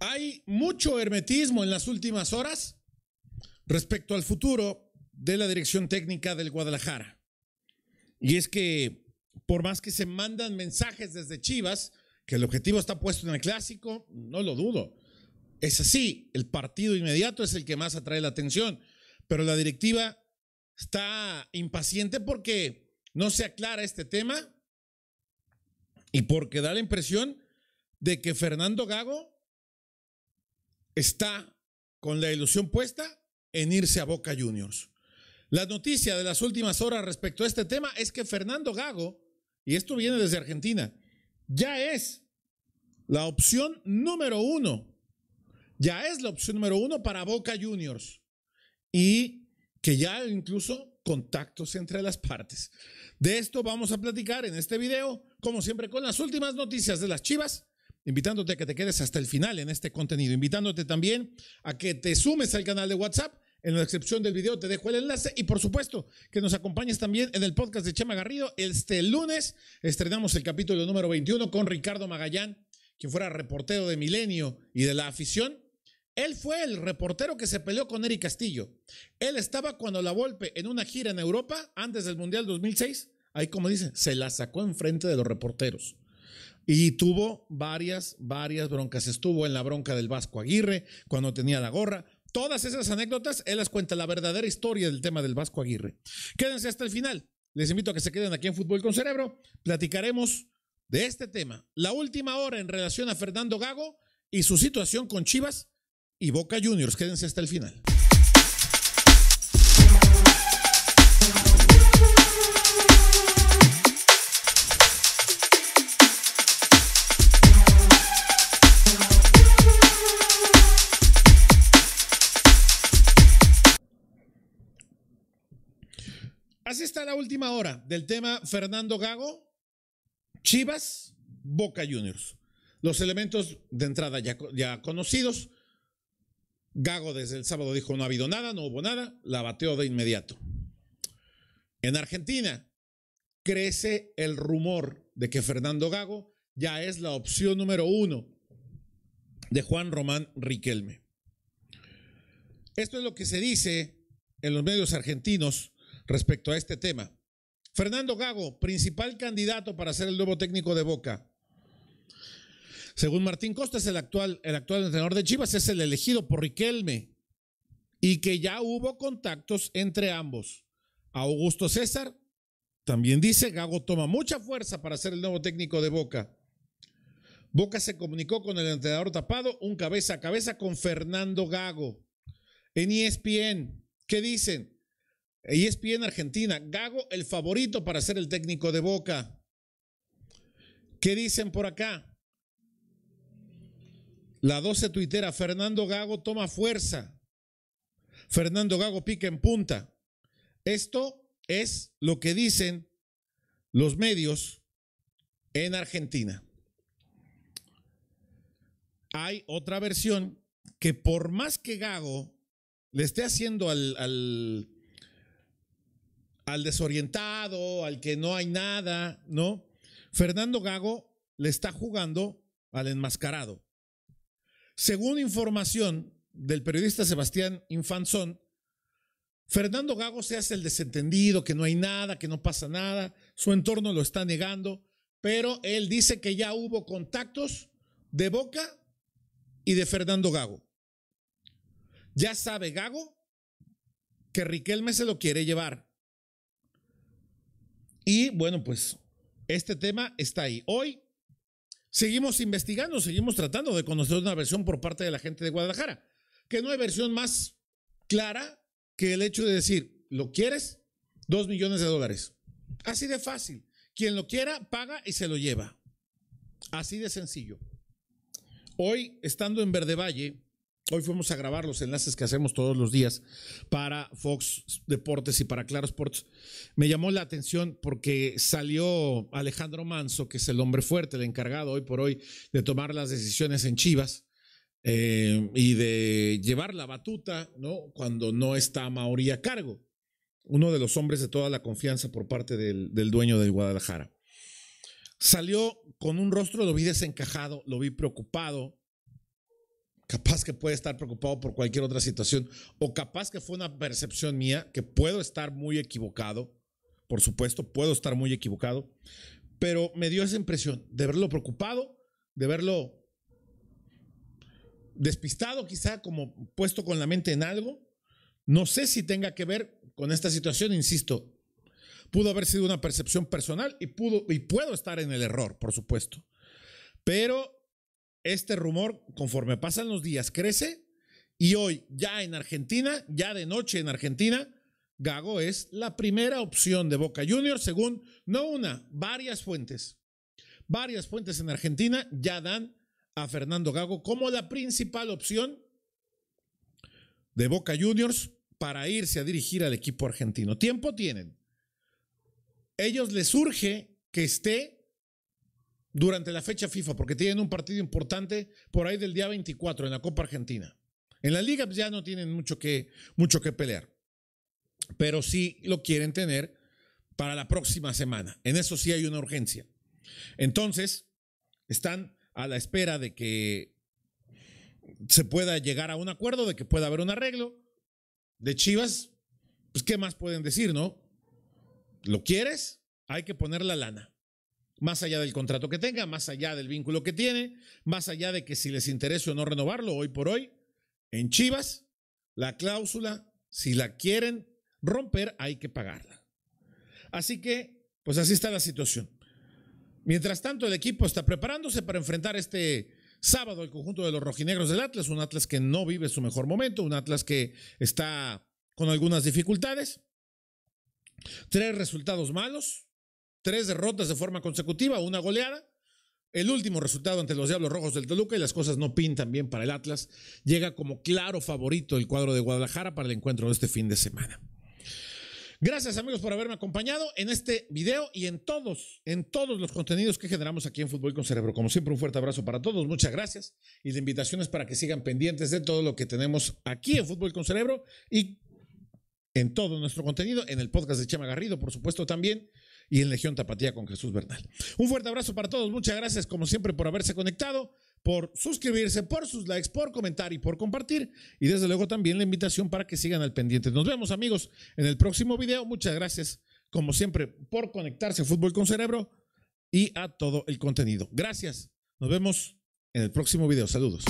Hay mucho hermetismo en las últimas horas respecto al futuro de la dirección técnica del Guadalajara. Y es que por más que se mandan mensajes desde Chivas, que el objetivo está puesto en el clásico, no lo dudo. Es así, el partido inmediato es el que más atrae la atención, pero la directiva está impaciente porque no se aclara este tema y porque da la impresión de que Fernando Gago está con la ilusión puesta en irse a Boca Juniors. La noticia de las últimas horas respecto a este tema es que Fernando Gago, y esto viene desde Argentina, ya es la opción número uno. Ya es la opción número uno para Boca Juniors. Y que ya incluso contactos entre las partes. De esto vamos a platicar en este video, como siempre, con las últimas noticias de las Chivas invitándote a que te quedes hasta el final en este contenido, invitándote también a que te sumes al canal de WhatsApp. En la excepción del video te dejo el enlace y por supuesto que nos acompañes también en el podcast de Chema Garrido. Este lunes estrenamos el capítulo número 21 con Ricardo Magallán, quien fuera reportero de Milenio y de la afición. Él fue el reportero que se peleó con Eric Castillo. Él estaba cuando la golpe en una gira en Europa antes del Mundial 2006. Ahí como dice, se la sacó enfrente de los reporteros. Y tuvo varias, varias broncas. Estuvo en la bronca del Vasco Aguirre cuando tenía la gorra. Todas esas anécdotas, él las cuenta la verdadera historia del tema del Vasco Aguirre. Quédense hasta el final. Les invito a que se queden aquí en Fútbol con Cerebro. Platicaremos de este tema. La última hora en relación a Fernando Gago y su situación con Chivas y Boca Juniors. Quédense hasta el final. Así está la última hora del tema Fernando Gago, Chivas, Boca Juniors. Los elementos de entrada ya, ya conocidos. Gago desde el sábado dijo no ha habido nada, no hubo nada, la bateó de inmediato. En Argentina crece el rumor de que Fernando Gago ya es la opción número uno de Juan Román Riquelme. Esto es lo que se dice en los medios argentinos respecto a este tema. Fernando Gago, principal candidato para ser el nuevo técnico de Boca. Según Martín Costas el actual, el actual entrenador de Chivas, es el elegido por Riquelme y que ya hubo contactos entre ambos. Augusto César también dice, Gago toma mucha fuerza para ser el nuevo técnico de Boca. Boca se comunicó con el entrenador tapado, un cabeza a cabeza con Fernando Gago. En ESPN, ¿qué dicen? ESPN Argentina, Gago el favorito para ser el técnico de Boca. ¿Qué dicen por acá? La 12 tuitera, Fernando Gago toma fuerza. Fernando Gago pica en punta. Esto es lo que dicen los medios en Argentina. Hay otra versión que por más que Gago le esté haciendo al, al al desorientado, al que no hay nada, ¿no? Fernando Gago le está jugando al enmascarado. Según información del periodista Sebastián Infanzón, Fernando Gago se hace el desentendido, que no hay nada, que no pasa nada, su entorno lo está negando, pero él dice que ya hubo contactos de Boca y de Fernando Gago. Ya sabe Gago que Riquelme se lo quiere llevar y bueno, pues este tema está ahí. Hoy seguimos investigando, seguimos tratando de conocer una versión por parte de la gente de Guadalajara, que no hay versión más clara que el hecho de decir, ¿lo quieres? Dos millones de dólares. Así de fácil. Quien lo quiera, paga y se lo lleva. Así de sencillo. Hoy, estando en Verde Valle, Hoy fuimos a grabar los enlaces que hacemos todos los días para Fox Deportes y para Claro Sports. Me llamó la atención porque salió Alejandro Manso, que es el hombre fuerte, el encargado hoy por hoy de tomar las decisiones en Chivas eh, y de llevar la batuta, ¿no? Cuando no está Mauri a cargo. Uno de los hombres de toda la confianza por parte del, del dueño del Guadalajara. Salió con un rostro, lo vi desencajado, lo vi preocupado, capaz que puede estar preocupado por cualquier otra situación, o capaz que fue una percepción mía, que puedo estar muy equivocado, por supuesto, puedo estar muy equivocado, pero me dio esa impresión de verlo preocupado, de verlo despistado quizá, como puesto con la mente en algo. No sé si tenga que ver con esta situación, insisto, pudo haber sido una percepción personal y, pudo, y puedo estar en el error, por supuesto. Pero este rumor, conforme pasan los días, crece y hoy ya en Argentina, ya de noche en Argentina, Gago es la primera opción de Boca Juniors, según no una, varias fuentes. Varias fuentes en Argentina ya dan a Fernando Gago como la principal opción de Boca Juniors para irse a dirigir al equipo argentino. Tiempo tienen. Ellos les urge que esté durante la fecha FIFA, porque tienen un partido importante por ahí del día 24 en la Copa Argentina. En la liga pues, ya no tienen mucho que, mucho que pelear, pero sí lo quieren tener para la próxima semana. En eso sí hay una urgencia. Entonces, están a la espera de que se pueda llegar a un acuerdo, de que pueda haber un arreglo. De Chivas, pues, ¿qué más pueden decir, no? ¿Lo quieres? Hay que poner la lana. Más allá del contrato que tenga, más allá del vínculo que tiene, más allá de que si les interesa o no renovarlo, hoy por hoy, en Chivas, la cláusula, si la quieren romper, hay que pagarla. Así que, pues así está la situación. Mientras tanto, el equipo está preparándose para enfrentar este sábado el conjunto de los rojinegros del Atlas, un Atlas que no vive su mejor momento, un Atlas que está con algunas dificultades. Tres resultados malos, Tres derrotas de forma consecutiva, una goleada. El último resultado ante los Diablos Rojos del Toluca y las cosas no pintan bien para el Atlas. Llega como claro favorito el cuadro de Guadalajara para el encuentro de este fin de semana. Gracias amigos por haberme acompañado en este video y en todos, en todos los contenidos que generamos aquí en Fútbol con Cerebro. Como siempre, un fuerte abrazo para todos, muchas gracias y la invitación es para que sigan pendientes de todo lo que tenemos aquí en Fútbol con Cerebro y en todo nuestro contenido, en el podcast de Chema Garrido, por supuesto también, y en Legión Tapatía con Jesús Bernal. Un fuerte abrazo para todos, muchas gracias como siempre por haberse conectado, por suscribirse, por sus likes, por comentar y por compartir y desde luego también la invitación para que sigan al pendiente. Nos vemos amigos en el próximo video, muchas gracias como siempre por conectarse a Fútbol con Cerebro y a todo el contenido. Gracias, nos vemos en el próximo video, saludos.